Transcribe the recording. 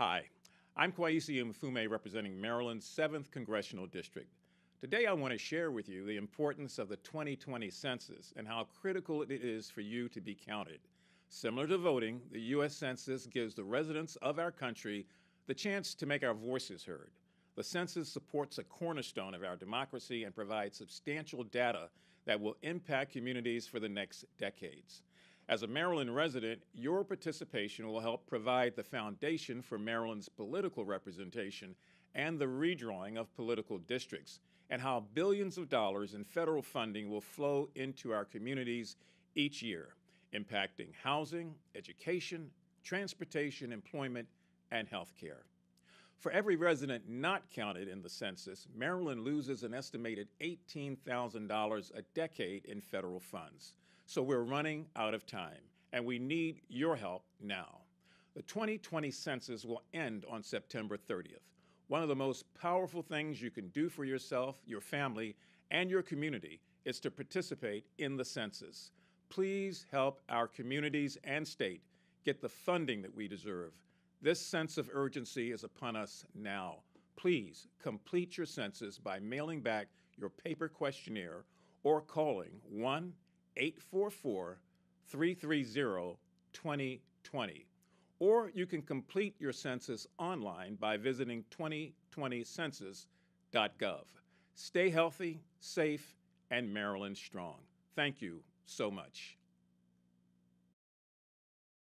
Hi, I'm Kwaisi Mfume representing Maryland's 7th Congressional District. Today I want to share with you the importance of the 2020 census and how critical it is for you to be counted. Similar to voting, the U.S. Census gives the residents of our country the chance to make our voices heard. The census supports a cornerstone of our democracy and provides substantial data that will impact communities for the next decades. As a Maryland resident, your participation will help provide the foundation for Maryland's political representation and the redrawing of political districts, and how billions of dollars in federal funding will flow into our communities each year, impacting housing, education, transportation, employment, and health care. For every resident not counted in the census, Maryland loses an estimated $18,000 a decade in federal funds. So we're running out of time, and we need your help now. The 2020 census will end on September 30th. One of the most powerful things you can do for yourself, your family, and your community is to participate in the census. Please help our communities and state get the funding that we deserve. This sense of urgency is upon us now. Please complete your census by mailing back your paper questionnaire or calling 1 844 330 2020. Or you can complete your census online by visiting 2020census.gov. Stay healthy, safe, and Maryland strong. Thank you so much.